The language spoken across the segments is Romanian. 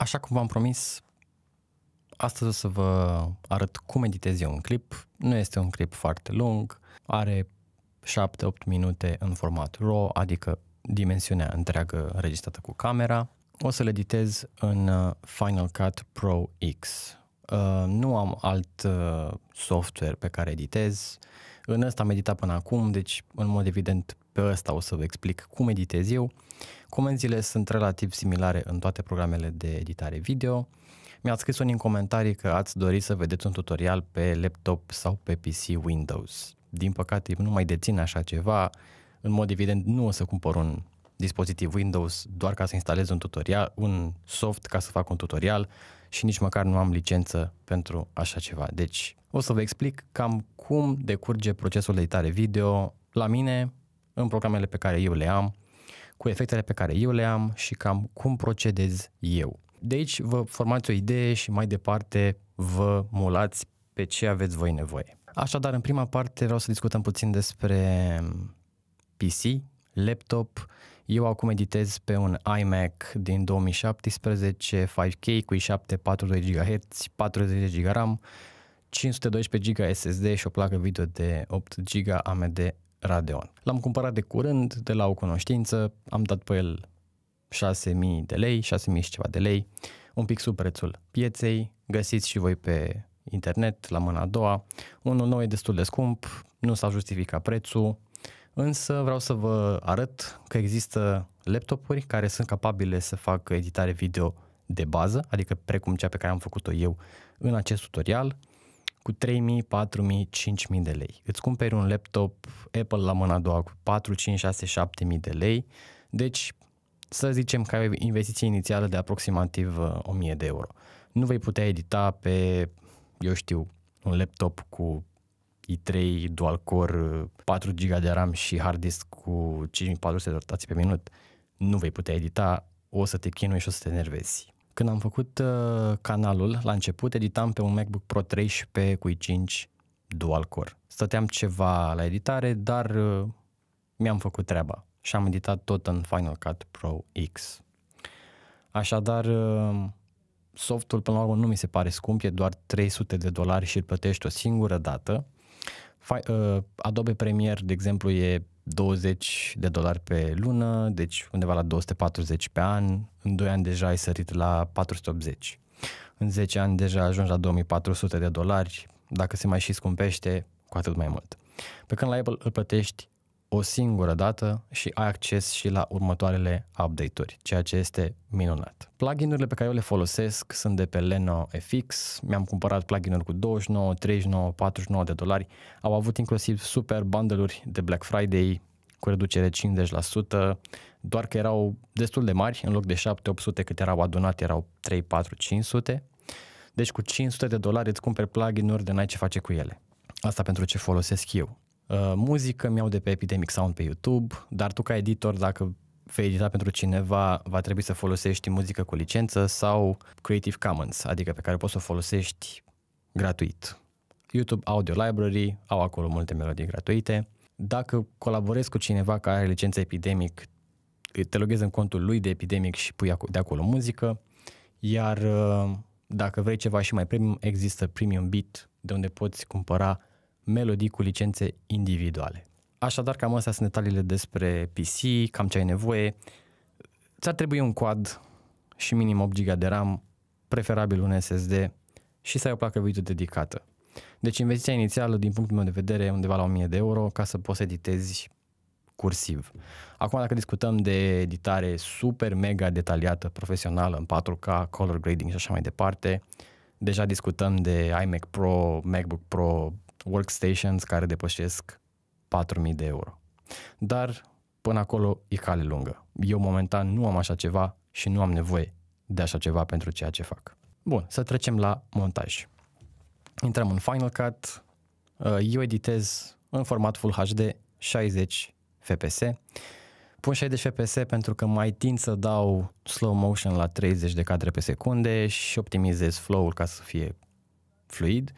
Așa cum v-am promis, astăzi o să vă arăt cum editez eu un clip. Nu este un clip foarte lung, are 7-8 minute în format RAW, adică dimensiunea întreagă înregistrată cu camera. O să le editez în uh, Final Cut Pro X. Uh, nu am alt uh, software pe care editez, în ăsta am meditat până acum, deci în mod evident pe ăsta o să vă explic cum editez eu. Comenzile sunt relativ similare în toate programele de editare video. Mi-ați scris unii în comentarii că ați dori să vedeți un tutorial pe laptop sau pe PC Windows. Din păcate nu mai dețin așa ceva, în mod evident nu o să cumpăr un dispozitiv Windows doar ca să instalez un tutorial, un soft ca să fac un tutorial și nici măcar nu am licență pentru așa ceva. Deci o să vă explic cam cum decurge procesul de editare video la mine, în programele pe care eu le am, cu efectele pe care eu le am și cam cum procedez eu. De aici vă formați o idee și mai departe vă mulați pe ce aveți voi nevoie. Așadar, în prima parte vreau să discutăm puțin despre PC, laptop. Eu acum editez pe un iMac din 2017, 5K cu i7 42 GHz, 40 GB RAM, 512 GB SSD și o placă video de 8 GB AMD Radeon. L-am cumpărat de curând de la o cunoștință, am dat pe el 6000 de lei, 6000 și ceva de lei, un pic sub prețul pieței, găsiți și voi pe internet la mâna a doua. Unul nou e destul de scump, nu s-a justificat prețul, însă vreau să vă arăt că există laptopuri care sunt capabile să facă editare video de bază, adică precum cea pe care am făcut-o eu în acest tutorial, cu 3.000, 4.000, 5.000 de lei. Îți cumperi un laptop Apple la mâna a doua cu 4, 5, 6, 7.000 de lei, deci să zicem că ai o investiție inițială de aproximativ 1.000 uh, de euro. Nu vei putea edita pe, eu știu, un laptop cu i3 dual core, 4 uh, GB de RAM și hard disk cu 5400 de rotații pe minut, nu vei putea edita, o să te chinui și o să te nervezi. Când am făcut uh, canalul, la început editam pe un MacBook Pro 13 cu i5 dual core. Stăteam ceva la editare, dar uh, mi-am făcut treaba și am editat tot în Final Cut Pro X. Așadar, uh, softul până la urmă nu mi se pare scump, e doar 300 de dolari și îl plătești o singură dată Uh, Adobe Premiere, de exemplu, e 20 de dolari pe lună, deci undeva la 240 pe an, în 2 ani deja ai sărit la 480. În 10 ani deja ajungi la 2400 de dolari, dacă se mai și scumpește, cu atât mai mult. Pe când la Apple îl plătești o singură dată și ai acces și la următoarele update-uri, ceea ce este minunat. Pluginurile pe care eu le folosesc sunt de pe Leno FX, mi-am cumpărat pluginuri cu 29, 39, 49 de dolari, au avut inclusiv super bundle-uri de Black Friday cu reducere 50%, doar că erau destul de mari, în loc de 7-800 cât erau adunate, erau 3, 4, 500. Deci cu 500 de dolari îți cumperi plugin-uri de n-ai ce face cu ele. Asta pentru ce folosesc eu. Uh, muzică, mi-au de pe Epidemic Sound pe YouTube, dar tu ca editor, dacă vei edita pentru cineva, va trebui să folosești muzică cu licență sau Creative Commons, adică pe care poți să o folosești gratuit. YouTube Audio Library au acolo multe melodii gratuite. Dacă colaborezi cu cineva care are licență Epidemic, te loghezi în contul lui de Epidemic și pui de acolo muzică, iar uh, dacă vrei ceva și mai premium, există Premium Beat, de unde poți cumpăra melodii cu licențe individuale. Așadar, cam astea sunt detaliile despre PC, cam ce ai nevoie. Ți-ar trebui un quad și minim 8 GB de RAM, preferabil un SSD și să ai o placă video dedicată. Deci investiția inițială, din punctul meu de vedere, e undeva la 1000 de euro ca să poți să editezi cursiv. Acum dacă discutăm de editare super mega detaliată, profesională, în 4K, color grading și așa mai departe, deja discutăm de iMac Pro, MacBook Pro, workstations care depășesc 4.000 de euro. Dar până acolo e cale lungă. Eu momentan nu am așa ceva și nu am nevoie de așa ceva pentru ceea ce fac. Bun, să trecem la montaj. Intrăm în Final Cut, uh, eu editez în format Full HD 60 fps. Pun 60 fps pentru că mai tind să dau slow motion la 30 de cadre pe secunde și optimizez flow-ul ca să fie fluid.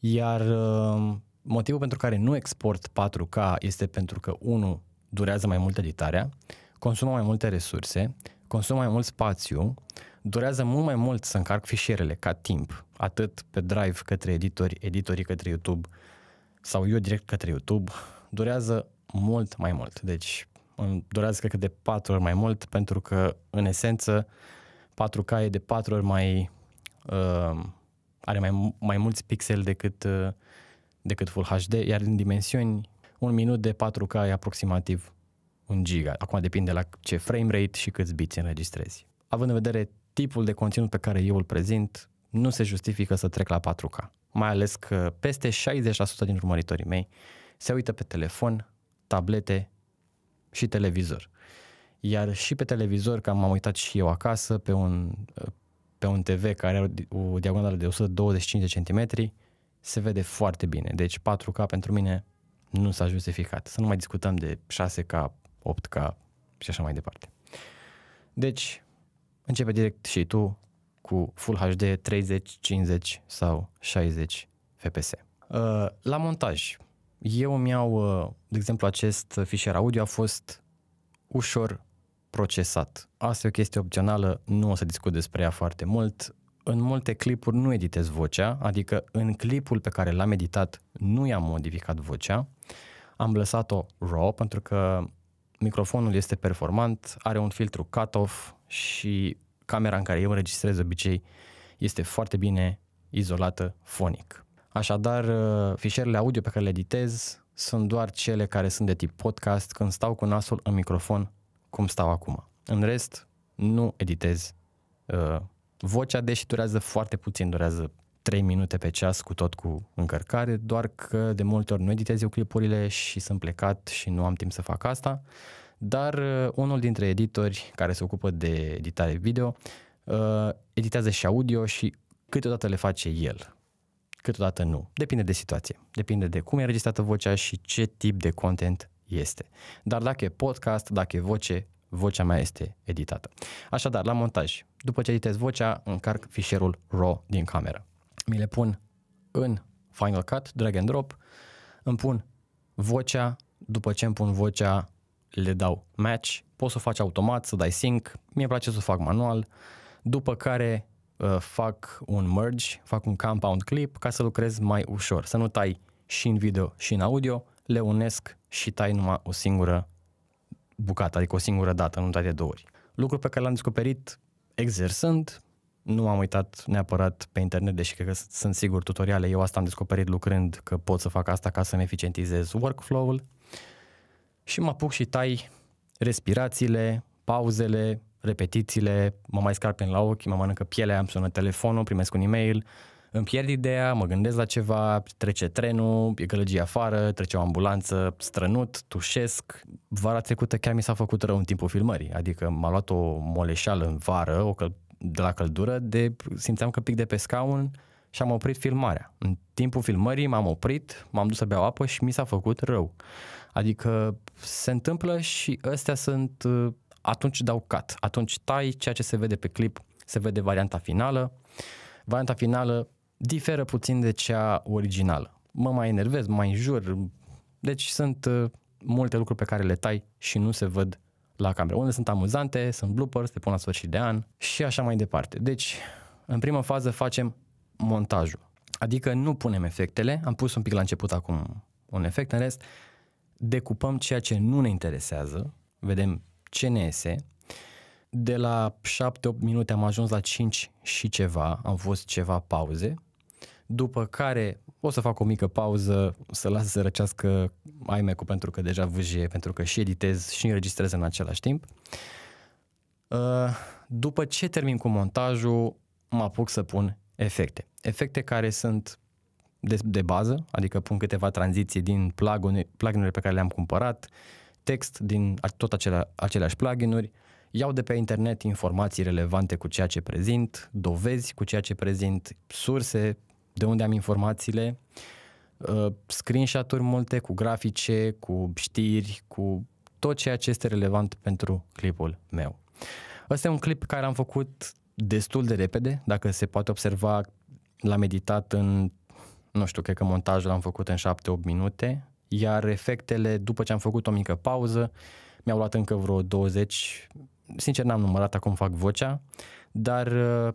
Iar uh, motivul pentru care nu export 4K este pentru că, unu, durează mai mult editarea, consumă mai multe resurse, consumă mai mult spațiu, durează mult mai mult să încarc fișierele ca timp, atât pe drive către editori, editorii către YouTube sau eu direct către YouTube, durează mult mai mult. Deci durează cred că de 4 ori mai mult pentru că în esență 4K e de 4 ori mai uh, are mai, mai mulți pixeli decât, uh, decât Full HD, iar în dimensiuni, un minut de 4K e aproximativ un giga. Acum depinde la ce frame rate și câți biți înregistrezi. Având în vedere tipul de conținut pe care eu îl prezint, nu se justifică să trec la 4K. Mai ales că peste 60% din urmăritorii mei se uită pe telefon, tablete și televizor. Iar și pe televizor, că m-am uitat și eu acasă, pe un pe un TV care are o diagonală de 125 cm, centimetri, se vede foarte bine. Deci 4K pentru mine nu s-a justificat. Să nu mai discutăm de 6K, 8K și așa mai departe. Deci, începe direct și tu cu Full HD 30, 50 sau 60 FPS. Uh, la montaj, eu îmi iau, uh, de exemplu, acest fișier audio a fost ușor procesat. Asta e o chestie opțională, nu o să discut despre ea foarte mult. În multe clipuri nu editez vocea, adică în clipul pe care l-am editat nu i-am modificat vocea. Am lăsat-o raw pentru că microfonul este performant, are un filtru cut-off și camera în care eu înregistrez obicei este foarte bine izolată fonic. Așadar, uh, fișierele audio pe care le editez sunt doar cele care sunt de tip podcast când stau cu nasul în microfon cum stau acum. În rest, nu editez uh, vocea, deși durează foarte puțin, durează 3 minute pe ceas cu tot cu încărcare, doar că de multe ori nu editez eu clipurile și sunt plecat și nu am timp să fac asta, dar uh, unul dintre editori care se ocupă de editare video uh, editează și audio și câteodată le face el, câteodată nu. Depinde de situație, depinde de cum e registrată vocea și ce tip de content este. Dar dacă e podcast, dacă e voce, vocea mea este editată. Așadar, la montaj, după ce editez vocea, încarc fișierul RAW din cameră. Mi le pun în Final Cut, drag and drop, îmi pun vocea, după ce îmi pun vocea, le dau match, poți să o faci automat, să dai sync, mie place să o fac manual, după care uh, fac un merge, fac un compound clip ca să lucrez mai ușor, să nu tai și în video și în audio, le unesc și tai numai o singură bucată, adică o singură dată, nu tai de două ori. Lucru pe care l-am descoperit exersând, nu am uitat neapărat pe internet, deși cred că sunt sigur tutoriale, eu asta am descoperit lucrând că pot să fac asta ca să-mi eficientizez workflow-ul și mă apuc și tai respirațiile, pauzele, repetițiile, mă mai scarpin la ochi, mă mănâncă pielea, am sună telefonul, primesc un e-mail, îmi pierd ideea, mă gândesc la ceva, trece trenul, e gălăgie afară, trece o ambulanță, strănut, tușesc. Vara trecută chiar mi s-a făcut rău în timpul filmării, adică m-a luat o moleșeală în vară, o căl- de la căldură, de simțeam că pic de pe scaun și am oprit filmarea. În timpul filmării m-am oprit, m-am dus să beau apă și mi s-a făcut rău. Adică se întâmplă și astea sunt, uh, atunci dau cut, atunci tai ceea ce se vede pe clip, se vede varianta finală. Varianta finală diferă puțin de cea originală. Mă mai enervez, mai înjur, deci sunt uh, multe lucruri pe care le tai și nu se văd la cameră. Unde sunt amuzante, sunt bloopers, se pun la sfârșit de an și așa mai departe. Deci, în prima fază facem montajul. Adică nu punem efectele, am pus un pic la început acum un efect, în rest decupăm ceea ce nu ne interesează, vedem ce ne iese. De la 7-8 minute am ajuns la 5 și ceva, am fost ceva pauze după care o să fac o mică pauză, să las să răcească imac pentru că deja vâjie, pentru că și editez și înregistrez în același timp. Uh, după ce termin cu montajul, mă apuc să pun efecte. Efecte care sunt de, de bază, adică pun câteva tranziții din pluginurile pe care le-am cumpărat, text din tot acelea, aceleași pluginuri, iau de pe internet informații relevante cu ceea ce prezint, dovezi cu ceea ce prezint, surse de unde am informațiile, uh, screenshot-uri multe cu grafice, cu știri, cu tot ceea ce este relevant pentru clipul meu. Ăsta e un clip care am făcut destul de repede, dacă se poate observa, l-am editat în, nu știu, cred că montajul l-am făcut în 7-8 minute, iar efectele, după ce am făcut o mică pauză, mi-au luat încă vreo 20, sincer n-am numărat acum fac vocea, dar uh,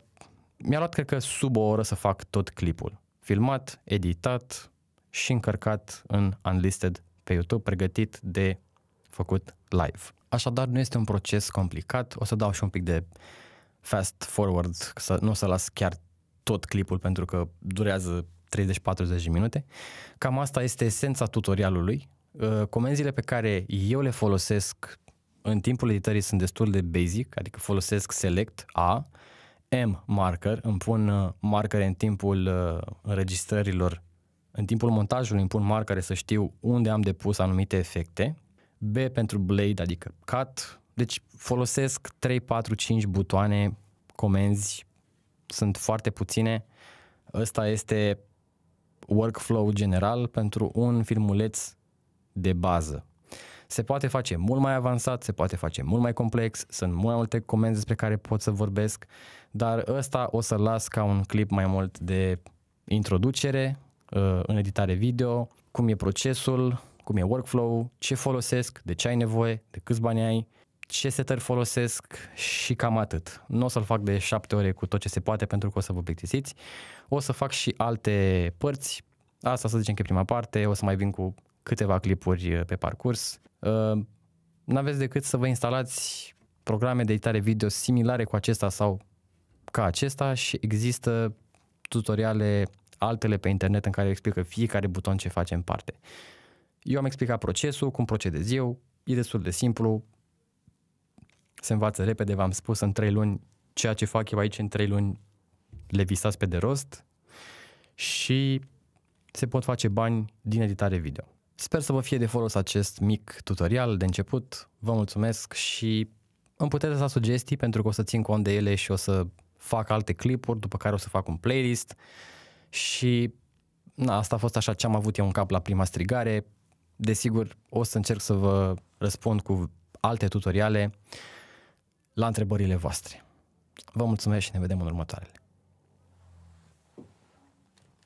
mi-a luat, cred că, sub o oră să fac tot clipul. Filmat, editat și încărcat în Unlisted pe YouTube, pregătit de făcut live. Așadar, nu este un proces complicat. O să dau și un pic de fast forward, să, nu o să las chiar tot clipul pentru că durează 30-40 minute. Cam asta este esența tutorialului. Uh, comenzile pe care eu le folosesc în timpul editării sunt destul de basic, adică folosesc select A, M marker, îmi pun uh, marcare în timpul uh, înregistrărilor, în timpul montajului îmi pun marcare să știu unde am depus anumite efecte, B pentru blade, adică cut, deci folosesc 3, 4, 5 butoane, comenzi, sunt foarte puține. Ăsta este workflow general pentru un filmuleț de bază. Se poate face mult mai avansat, se poate face mult mai complex, sunt mult mai multe comenzi despre care pot să vorbesc, dar ăsta o să las ca un clip mai mult de introducere uh, în editare video, cum e procesul, cum e workflow, ce folosesc, de ce ai nevoie, de câți bani ai, ce setări folosesc și cam atât. Nu o să-l fac de șapte ore cu tot ce se poate pentru că o să vă plictisiți. O să fac și alte părți. Asta să zicem că e prima parte, o să mai vin cu câteva clipuri uh, pe parcurs. Uh, n-aveți decât să vă instalați programe de editare video similare cu acesta sau ca acesta și există tutoriale altele pe internet în care explică fiecare buton ce face în parte. Eu am explicat procesul, cum procedez eu, e destul de simplu, se învață repede, v-am spus, în 3 luni, ceea ce fac eu aici în 3 luni le visați pe de rost și se pot face bani din editare video. Sper să vă fie de folos acest mic tutorial de început. Vă mulțumesc și îmi puteți lăsa sugestii pentru că o să țin cont de ele și o să fac alte clipuri, după care o să fac un playlist și na, asta a fost așa ce am avut eu în cap la prima strigare. Desigur, o să încerc să vă răspund cu alte tutoriale la întrebările voastre. Vă mulțumesc și ne vedem în următoarele.